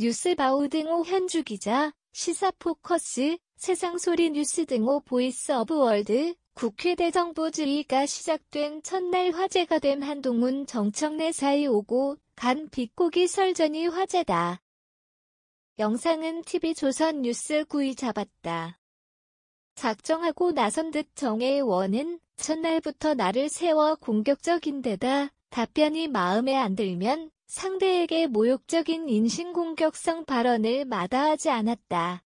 뉴스바우 등호 현주 기자, 시사포커스, 세상소리 뉴스 등호 보이스 오브 월드, 국회 대정부주의가 시작된 첫날 화제가 된 한동훈 정청래 사이 오고 간 비꼬기 설전이 화제다. 영상은 TV조선 뉴스 9이 잡았다. 작정하고 나선 듯 정혜원은 첫날부터 나를 세워 공격적인 데다 답변이 마음에 안 들면 상대에게 모욕적인 인신공격성 발언을 마다하지 않았다.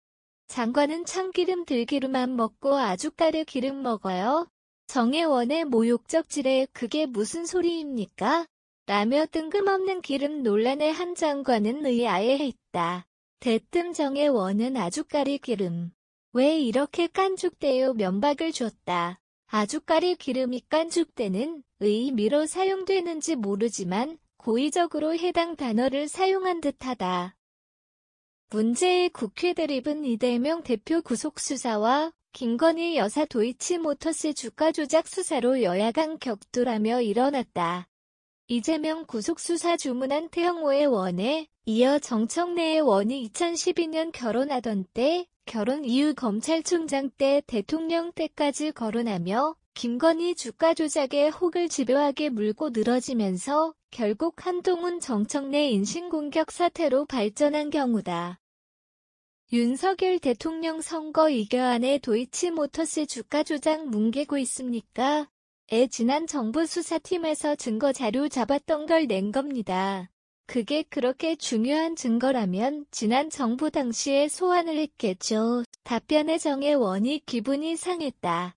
장관은 참기름 들기름만 먹고 아주까르 기름 먹어요. 정혜원의 모욕적 질에 그게 무슨 소리입니까? 라며 뜬금없는 기름 논란에 한 장관은 의아해했다. 대뜸 정혜원은 아주까리 기름. 왜 이렇게 깐죽대요 면박을 줬다. 아주까리 기름이 깐죽대는 의미로 사용되는지 모르지만 고의적으로 해당 단어를 사용한 듯하다. 문제의 국회 대립은 이대명 대표 구속수사와 김건희 여사 도이치모터스 주가 조작 수사로 여야간 격돌하며 일어났다. 이재명 구속수사 주문한 태영호의 원에 이어 정청래의 원이 2012년 결혼하던 때 결혼 이후 검찰총장 때 대통령 때까지 거론하며 김건희 주가 조작에 혹을 집요하게 물고 늘어지면서 결국 한동훈 정청래 인신공격 사태로 발전한 경우다. 윤석열 대통령 선거 이겨안에 도이치모터스 주가 조작 뭉개고 있습니까? 에 지난 정부 수사팀에서 증거 자료 잡았던 걸 낸 겁니다. 그게 그렇게 중요한 증거라면 지난 정부 당시에 소환을 했겠죠. 답변의 정의원이 기분이 상했다.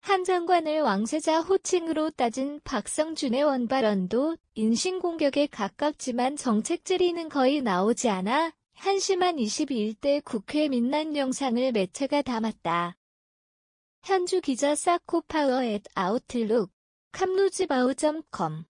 한 장관을 왕세자 호칭으로 따진 박성준의 원발언도 인신공격에 가깝지만 정책질의는 거의 나오지 않아 한심한 21대 국회 민난 영상을 매체가 담았다. 현주 기자 사코파워 앳 아웃룩 캄루지바우.com